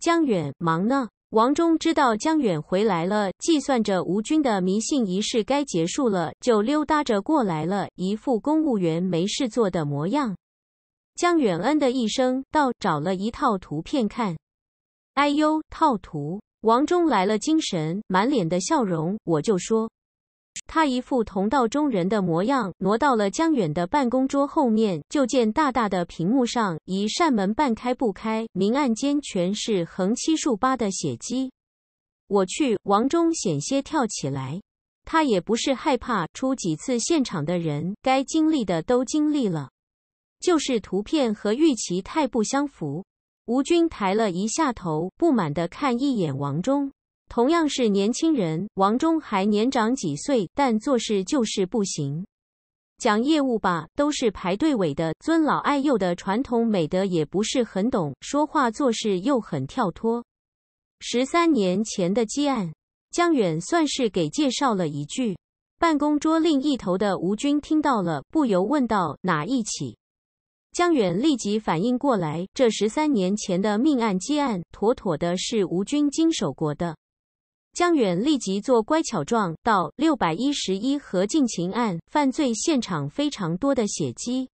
江远忙呢，王忠知道江远回来了，计算着吴军的迷信仪式该结束了，就溜达着过来了，一副公务员没事做的模样。江远恩的一声，倒找了一套图片看。哎呦，套图！王忠来了精神，满脸的笑容。我就说。他一副同道中人的模样，挪到了江远的办公桌后面，就见大大的屏幕上一扇门半开不开，明暗间全是横七竖八的血迹。我去！王忠险些跳起来。他也不是害怕，出几次现场的人该经历的都经历了，就是图片和预期太不相符。吴军抬了一下头，不满地看一眼王忠。同样是年轻人，王忠还年长几岁，但做事就是不行。讲业务吧，都是排队尾的，尊老爱幼的传统美德也不是很懂，说话做事又很跳脱。十三年前的积案，江远算是给介绍了一句。办公桌另一头的吴军听到了，不由问道：“哪一起？”江远立即反应过来，这十三年前的命案积案，妥妥的是吴军经手过的。江远立即做乖巧状，到六百一十一和近情案犯罪现场非常多的血迹，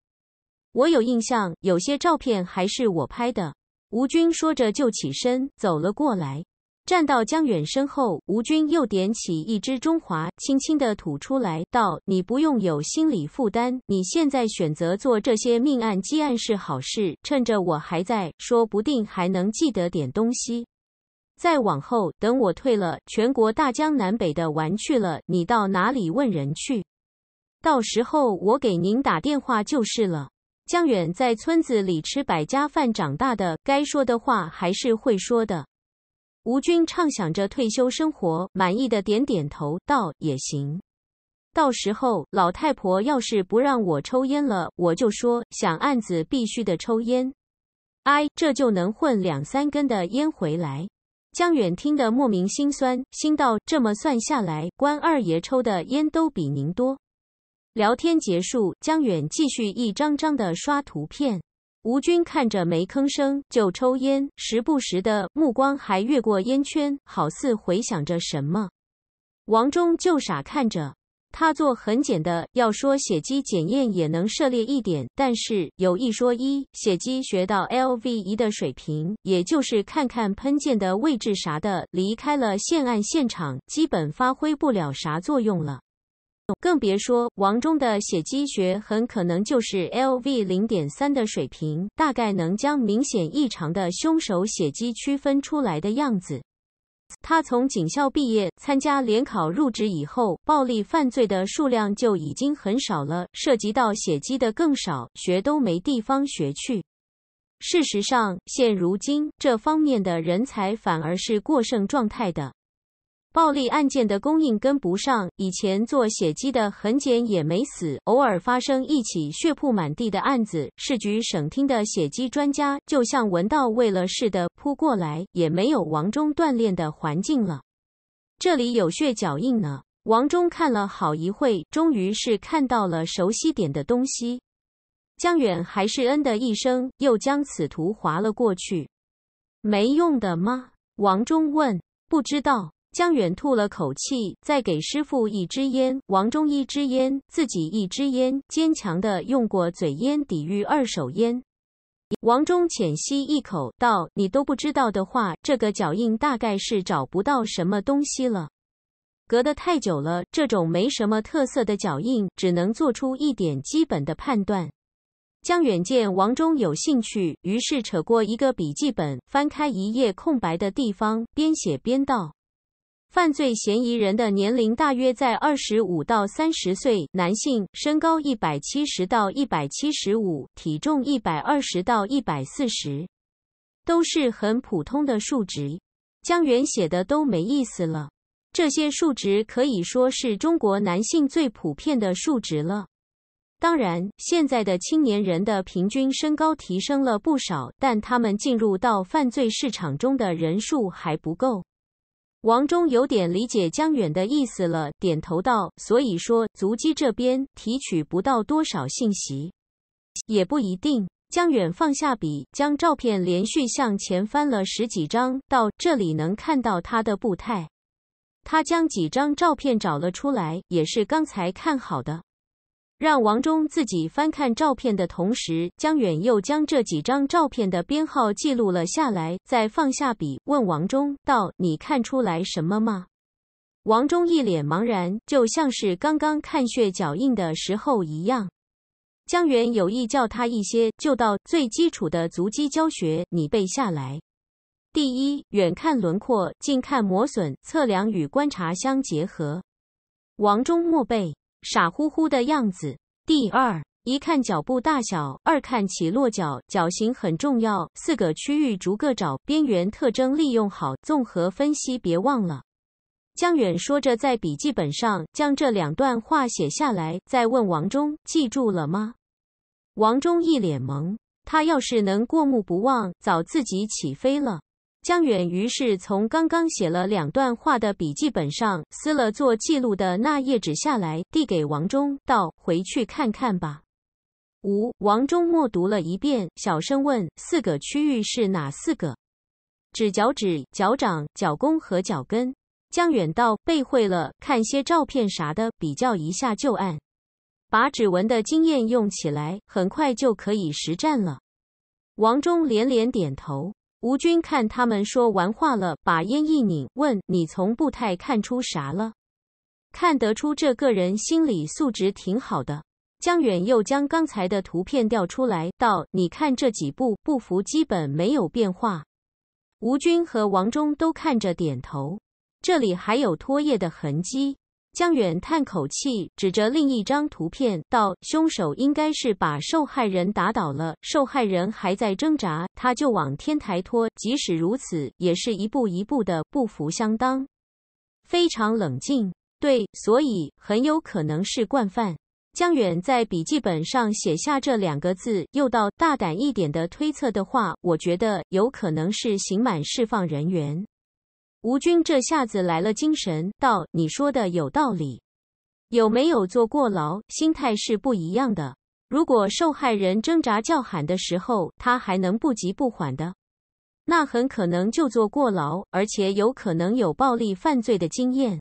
我有印象，有些照片还是我拍的。吴军说着就起身走了过来，站到江远身后。吴军又点起一支中华，轻轻的吐出来，道：“你不用有心理负担，你现在选择做这些命案积案是好事，趁着我还在，说不定还能记得点东西。”再往后，等我退了，全国大江南北的玩去了，你到哪里问人去？到时候我给您打电话就是了。江远在村子里吃百家饭长大的，该说的话还是会说的。吴军畅想着退休生活，满意的点点头，道：“也行。到时候老太婆要是不让我抽烟了，我就说想案子必须得抽烟。哎，这就能混两三根的烟回来。”江远听得莫名心酸，心道这么算下来，关二爷抽的烟都比您多。聊天结束，江远继续一张张的刷图片，吴军看着没吭声，就抽烟，时不时的目光还越过烟圈，好似回想着什么。王忠就傻看着。他做很简的，要说血迹检验也能涉猎一点，但是有一说一，血迹学到 Lv 一的水平，也就是看看喷溅的位置啥的，离开了现案现场，基本发挥不了啥作用了。更别说王中的血迹学很可能就是 Lv 零点三的水平，大概能将明显异常的凶手血迹区分出来的样子。他从警校毕业，参加联考入职以后，暴力犯罪的数量就已经很少了，涉及到血迹的更少，学都没地方学去。事实上，现如今这方面的人才反而是过剩状态的。暴力案件的供应跟不上，以前做血迹的痕检也没死，偶尔发生一起血铺满地的案子，市局省厅的血迹专家就像闻到味了似的扑过来，也没有王忠锻炼的环境了。这里有血脚印呢，王忠看了好一会，终于是看到了熟悉点的东西。江远还是嗯的一声，又将此图划了过去。没用的吗？王忠问。不知道。江远吐了口气，再给师傅一支烟，王忠一支烟，自己一支烟，坚强的用过嘴烟抵御二手烟。王忠浅吸一口，道：“你都不知道的话，这个脚印大概是找不到什么东西了。隔得太久了，这种没什么特色的脚印，只能做出一点基本的判断。”江远见王忠有兴趣，于是扯过一个笔记本，翻开一页空白的地方，边写边道。犯罪嫌疑人的年龄大约在二十五到三十岁，男性，身高一百七十到一百七十五，体重一百二十到一百四十，都是很普通的数值。江源写的都没意思了。这些数值可以说是中国男性最普遍的数值了。当然，现在的青年人的平均身高提升了不少，但他们进入到犯罪市场中的人数还不够。王忠有点理解江远的意思了，点头道：“所以说足迹这边提取不到多少信息，也不一定。”江远放下笔，将照片连续向前翻了十几张，到这里能看到他的步态。他将几张照片找了出来，也是刚才看好的。让王忠自己翻看照片的同时，江远又将这几张照片的编号记录了下来，再放下笔问王忠道：“你看出来什么吗？”王忠一脸茫然，就像是刚刚看血脚印的时候一样。江远有意叫他一些，就到最基础的足迹教学，你背下来。第一，远看轮廓，近看磨损，测量与观察相结合。王忠默背。傻乎乎的样子。第二，一看脚步大小，二看起落脚，脚型很重要。四个区域逐个找，边缘特征利用好，综合分析，别忘了。江远说着，在笔记本上将这两段话写下来，再问王忠：“记住了吗？”王忠一脸懵，他要是能过目不忘，早自己起飞了。江远于是从刚刚写了两段话的笔记本上撕了做记录的那页纸下来，递给王忠道：“回去看看吧。”五王忠默读了一遍，小声问：“四个区域是哪四个？”“指脚趾、脚掌、脚弓和脚跟。”江远道：“背会了，看些照片啥的，比较一下旧案，把指纹的经验用起来，很快就可以实战了。”王忠连连点头。吴军看他们说完话了，把烟一拧，问：“你从步态看出啥了？”看得出这个人心理素质挺好的。江远又将刚才的图片调出来，道：“你看这几步步幅基本没有变化。”吴军和王忠都看着点头。这里还有拖曳的痕迹。江远叹口气，指着另一张图片道：“凶手应该是把受害人打倒了，受害人还在挣扎，他就往天台拖。即使如此，也是一步一步的，步幅相当，非常冷静。对，所以很有可能是惯犯。”江远在笔记本上写下这两个字，又到大胆一点的推测的话，我觉得有可能是刑满释放人员。”吴军这下子来了精神，道：“你说的有道理，有没有做过牢，心态是不一样的。如果受害人挣扎叫喊的时候，他还能不急不缓的，那很可能就做过牢，而且有可能有暴力犯罪的经验。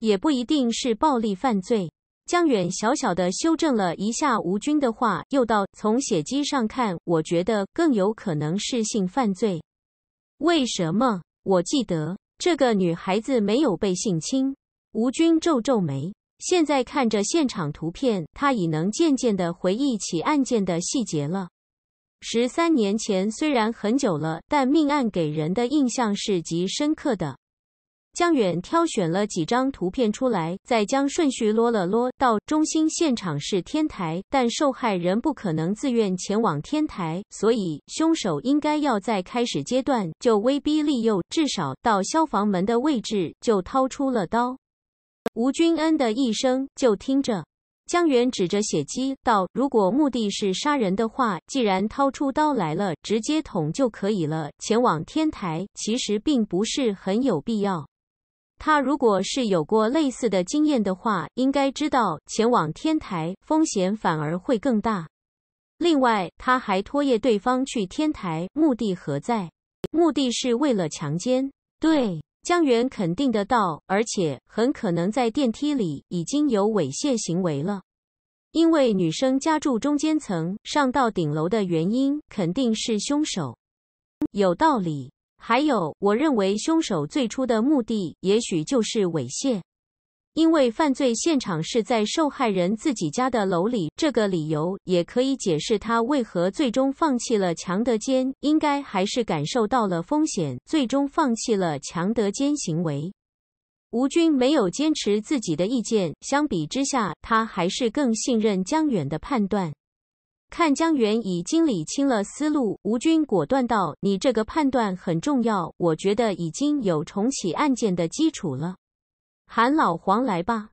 也不一定是暴力犯罪。”江远小小的修正了一下吴军的话，又道：“从血迹上看，我觉得更有可能是性犯罪。为什么？”我记得这个女孩子没有被性侵。吴军皱皱眉，现在看着现场图片，他已能渐渐的回忆起案件的细节了。十三年前，虽然很久了，但命案给人的印象是极深刻的。江远挑选了几张图片出来，再将顺序啰了啰到中心现场是天台，但受害人不可能自愿前往天台，所以凶手应该要在开始阶段就威逼利诱，至少到消防门的位置就掏出了刀。吴君恩的一声就听着，江远指着血迹道：“如果目的是杀人的话，既然掏出刀来了，直接捅就可以了。前往天台其实并不是很有必要。”他如果是有过类似的经验的话，应该知道前往天台风险反而会更大。另外，他还拖曳对方去天台，目的何在？目的是为了强奸。对，江源肯定的到，而且很可能在电梯里已经有猥亵行为了。因为女生家住中间层，上到顶楼的原因肯定是凶手。有道理。还有，我认为凶手最初的目的也许就是猥亵，因为犯罪现场是在受害人自己家的楼里。这个理由也可以解释他为何最终放弃了强德奸，应该还是感受到了风险，最终放弃了强德奸行为。吴军没有坚持自己的意见，相比之下，他还是更信任江远的判断。看江源已经理清了思路，吴军果断道：“你这个判断很重要，我觉得已经有重启案件的基础了。”喊老黄来吧。